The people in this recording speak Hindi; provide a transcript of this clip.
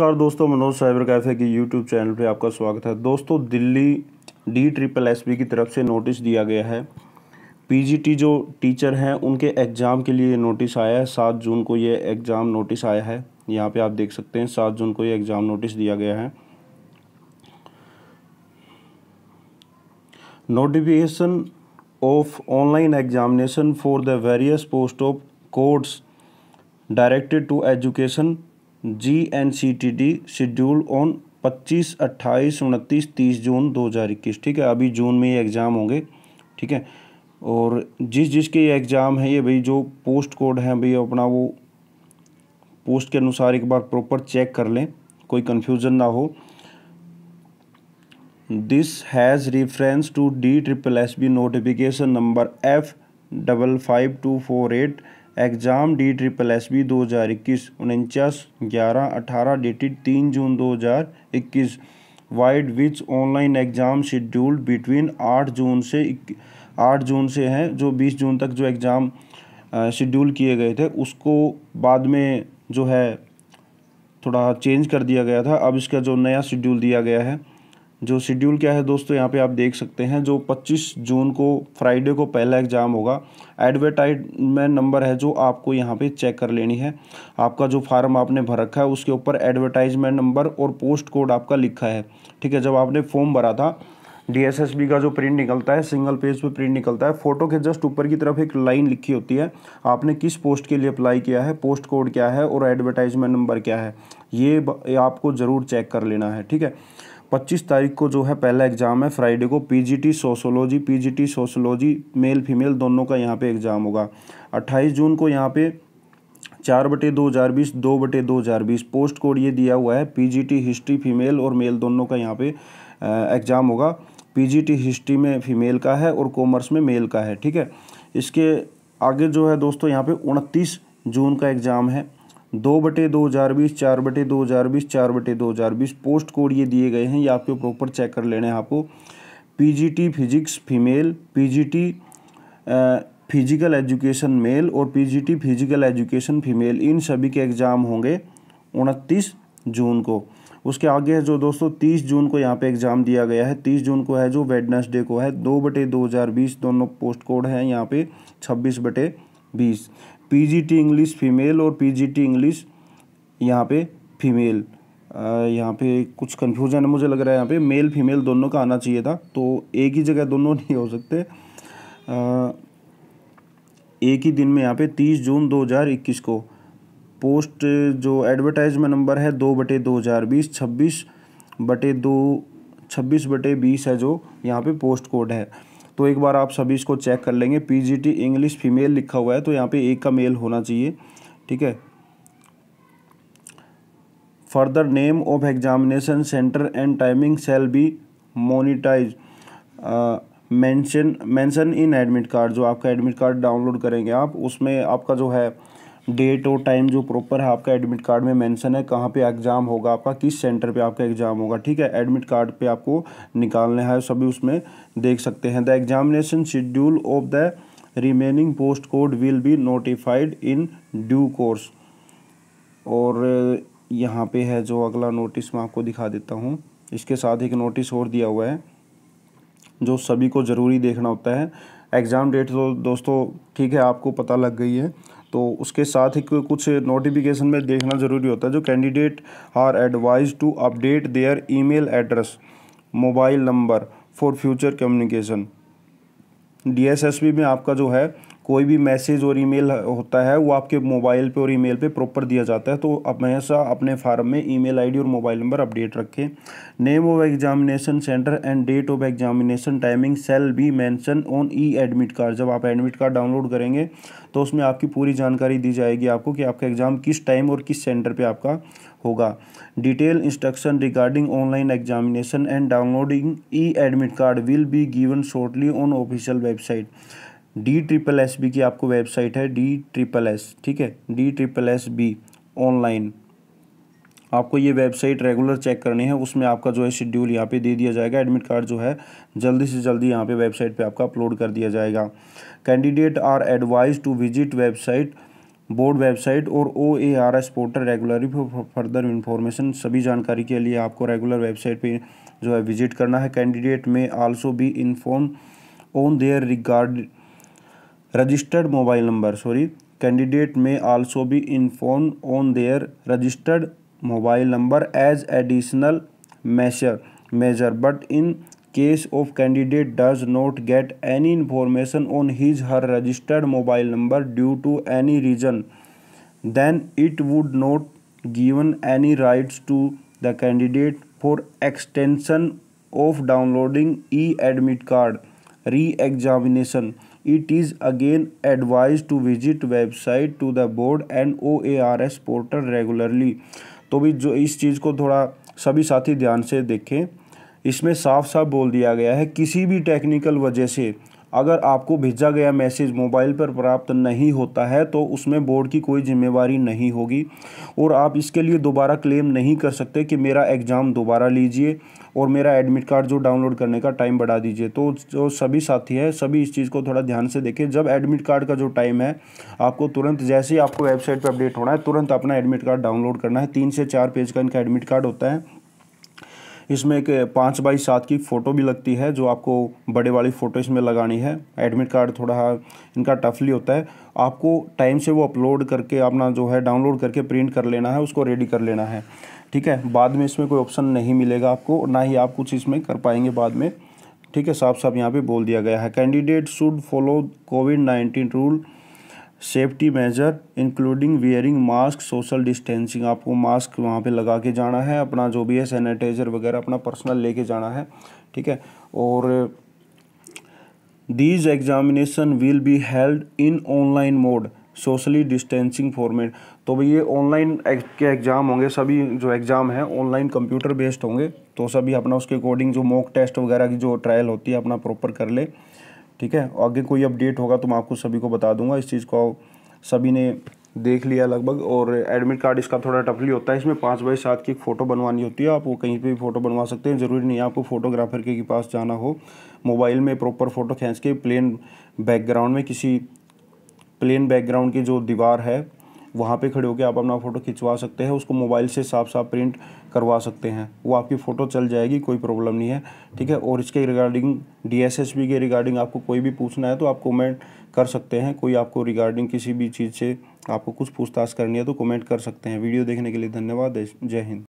नमस्कार दोस्तों मनोज साइबर कैफ़े के यूट्यूब चैनल पे आपका स्वागत है दोस्तों दिल्ली डी ट्रिपल एस की तरफ से नोटिस दिया गया है पीजीटी जो टीचर हैं उनके एग्ज़ाम के लिए नोटिस आया है सात जून को ये एग्ज़ाम नोटिस आया है यहाँ पे आप देख सकते हैं सात जून को ये एग्ज़ाम नोटिस दिया गया है notification of online examination for the various post of courts directed to education G N C T D schedule on पच्चीस अट्ठाईस उनतीस तीस जून दो हज़ार इक्कीस ठीक है अभी जून में ये एग्ज़ाम होंगे ठीक है और जिस जिसके ये एग्ज़ाम है ये भाई जो पोस्ट कोड हैं भाई अपना वो पोस्ट के अनुसार एक बार प्रॉपर चेक कर लें कोई कन्फ्यूज़न ना हो this has reference to D triple S B notification number F double five two four eight exam D triple S B दो हज़ार इक्कीस उनचास ग्यारह अठारह डेटेड तीन जून दो हज़ार इक्कीस vide which online exam scheduled between आठ जून से आठ जून से हैं जो बीस जून तक जो एग्ज़ाम शेड्यूल किए गए थे उसको बाद में जो है थोड़ा चेंज कर दिया गया था अब इसका जो नया शेड्यूल दिया गया है जो शेड्यूल क्या है दोस्तों यहाँ पे आप देख सकते हैं जो 25 जून को फ्राइडे को पहला एग्ज़ाम होगा एडवर्टाइजमेंट नंबर है जो आपको यहाँ पे चेक कर लेनी है आपका जो फार्म आपने भर रखा है उसके ऊपर एडवर्टाइजमेंट नंबर और पोस्ट कोड आपका लिखा है ठीक है जब आपने फॉर्म भरा था डीएसएसबी का जो प्रिंट निकलता है सिंगल पेज पे प्रिंट निकलता है फोटो के जस्ट ऊपर की तरफ एक लाइन लिखी होती है आपने किस पोस्ट के लिए अप्लाई किया है पोस्ट कोड क्या है और एडवर्टाइजमेंट नंबर क्या है ये आपको ज़रूर चेक कर लेना है ठीक है पच्चीस तारीख को जो है पहला एग्ज़ाम है फ्राइडे को PGT sociology PGT sociology male female दोनों का यहाँ पे एग्ज़ाम होगा अट्ठाईस जून को यहाँ पे चार बटे दो हज़ार बीस दो बटे दो हज़ार बीस पोस्ट कोड ये दिया हुआ है पीजीटी हिस्ट्री फीमेल और मेल दोनों का यहाँ पे एग्ज़ाम होगा पीजीटी हिस्ट्री में फीमेल का है और कॉमर्स में मेल का है ठीक है इसके आगे जो है दोस्तों यहाँ पे उनतीस जून का एग्ज़ाम है दो बटे दो हज़ार बीस चार बटे दो हज़ार बीस चार बटे दो हज़ार बीस पोस्ट कोड ये दिए गए हैं ये आपको प्रॉपर चेक कर लेने हैं आपको PGT physics female PGT physical education male और पीजीटी फिजिकल एजुकेशन फीमेल इन सभी के एग्ज़ाम होंगे उनतीस जून को उसके आगे है जो दोस्तों तीस जून को यहाँ पे एग्ज़ाम दिया गया है तीस जून को है जो वेडनेसडे को है दो बटे दो हज़ार बीस दोनों पोस्ट कोड हैं यहाँ पे छब्बीस बटे बीस पीजीटी इंग्लिश फीमेल और पीजीटी इंग्लिश यहाँ पे फीमेल यहाँ पे कुछ कन्फ्यूजन है मुझे लग रहा है यहाँ पे मेल फीमेल दोनों का आना चाहिए था तो एक ही जगह दोनों नहीं हो सकते आ, एक ही दिन में यहाँ पे तीस जून दो हज़ार इक्कीस को पोस्ट जो एडवर्टाइजमेंट नंबर है दो बटे दो हज़ार बीस छब्बीस बटे दो छब्बीस बटे बीस है जो यहाँ पे पोस्ट कोड है तो एक बार आप सभी इसको चेक कर लेंगे पीजीटी इंग्लिश फीमेल लिखा हुआ है तो यहाँ पे एक का मेल होना चाहिए ठीक है further name of examination centre and timing shall be monetize mention mention in admit card जो आपका एडमिट कार्ड डाउनलोड करेंगे आप उसमें आपका जो है डेट और टाइम जो प्रॉपर है आपका एडमिट कार्ड में मेंशन है कहाँ पे एग्ज़ाम होगा आपका किस सेंटर पे आपका एग्ज़ाम होगा ठीक है एडमिट कार्ड पे आपको निकालना है सभी उसमें देख सकते हैं the examination schedule of the remaining post code will be notified in due course और uh, यहाँ पे है जो अगला नोटिस मैं आपको दिखा देता हूँ इसके साथ एक नोटिस और दिया हुआ है जो सभी को ज़रूरी देखना होता है एग्ज़ाम डेट तो दोस्तों ठीक है आपको पता लग गई है तो उसके साथ ही कुछ नोटिफिकेशन में देखना ज़रूरी होता है जो candidate are advise to update their email address mobile number for future communication DSSB में आपका जो है कोई भी मैसेज और ईमेल होता है वो आपके मोबाइल पे और ईमेल पे प्रॉपर दिया जाता है तो आप हमेशा अपने फार्म में ईमेल आईडी और मोबाइल नंबर अपडेट रखें name of examination centre and date of examination timing shall be mention on e admit card जब आप एडमिट कार्ड डाउनलोड करेंगे तो उसमें आपकी पूरी जानकारी दी जाएगी आपको कि आपका एग्ज़ाम किस टाइम और किस सेंटर पर आपका होगा detail instruction regarding online examination and downloading e admit card will be given shortly on official website D triple S B की आपको वेबसाइट है डी ट्रिपल एस ठीक है D triple S B online आपको ये वेबसाइट रेगुलर चेक करनी है उसमें आपका जो है शेड्यूल यहाँ पे दे दिया जाएगा एडमिट कार्ड जो है जल्दी से जल्दी यहाँ पे वेबसाइट पे आपका अपलोड कर दिया जाएगा candidate are advise to visit website board website और O A R S portal regularly further information सभी जानकारी के लिए आपको रेगुलर वेबसाइट पे जो है विजिट करना है candidate may also be inform on their regard registered mobile number sorry candidate may also be inform on their registered mobile number as additional measure measure but in case of candidate does not get any information on his her registered mobile number due to any reason then it would not given any rights to the candidate for extension of downloading e admit card re examination it is again advised to visit website to the board and OARS portal regularly तो भी जो इस चीज़ को थोड़ा सभी साथी ध्यान से देखें इसमें साफ साफ बोल दिया गया है किसी भी टेक्निकल वजह से अगर आपको भेजा गया मैसेज मोबाइल पर प्राप्त नहीं होता है तो उसमें बोर्ड की कोई जिम्मेवारी नहीं होगी और आप इसके लिए दोबारा क्लेम नहीं कर सकते कि मेरा एग्ज़ाम दोबारा लीजिए और मेरा एडमिट कार्ड जो डाउनलोड करने का टाइम बढ़ा दीजिए तो जो सभी साथी हैं सभी इस चीज़ को थोड़ा ध्यान से देखें जब एडमिट कार्ड का जो टाइम है आपको तुरंत जैसे ही आपको वेबसाइट पर अपडेट होना है तुरंत अपना एडमिट कार्ड डाउनलोड करना है तीन से चार पेज का इनका एडमिट कार्ड होता है इसमें एक पाँच बाई सात की फ़ोटो भी लगती है जो आपको बड़े वाली फ़ोटो इसमें लगानी है एडमिट कार्ड थोड़ा इनका टफली होता है आपको टाइम से वो अपलोड करके अपना जो है डाउनलोड करके प्रिंट कर लेना है उसको रेडी कर लेना है ठीक है बाद में इसमें कोई ऑप्शन नहीं मिलेगा आपको ना ही आप कुछ इसमें कर पाएंगे बाद में ठीक है साफ साफ यहाँ पे बोल दिया गया है candidate should follow COVID nineteen rule safety measure including wearing mask social distancing आपको मास्क वहाँ पे लगा के जाना है अपना जो भी है सैनिटाइज़र वगैरह अपना पर्सनल लेके जाना है ठीक है और these examination will be held in online mode socially distancing format तो भाई ये ऑनलाइन के एग्ज़ाम होंगे सभी जो एग्ज़ाम हैं ऑनलाइन कंप्यूटर बेस्ड होंगे तो सभी अपना उसके अकॉर्डिंग जो मॉक टेस्ट वगैरह की जो ट्रायल होती है अपना प्रॉपर कर ले ठीक है आगे कोई अपडेट होगा तो मैं आपको सभी को बता दूंगा इस चीज़ को सभी ने देख लिया लगभग और एडमिट कार्ड इसका थोड़ा टफली होता है इसमें पाँच बाई सात की एक फ़ोटो बनवानी होती है आप वो कहीं पे भी फ़ोटो बनवा सकते हैं ज़रूरी नहीं है आपको फ़ोटोग्राफर के पास जाना हो मोबाइल में प्रॉपर फ़ोटो खींच के प्लेन बैकग्राउंड में किसी प्लेन बैकग्राउंड की जो दीवार है वहाँ पे खड़े होकर आप अपना फ़ोटो खिंचवा सकते हैं उसको मोबाइल से साफ साफ प्रिंट करवा सकते हैं वो आपकी फ़ोटो चल जाएगी कोई प्रॉब्लम नहीं है ठीक है और इसके रिगार्डिंग डी के रिगार्डिंग आपको कोई भी पूछना है तो आप कॉमेंट कर सकते हैं कोई आपको रिगार्डिंग किसी भी चीज़ से आपको कुछ पूछताछ करनी है तो कमेंट कर सकते हैं वीडियो देखने के लिए धन्यवाद जय हिंद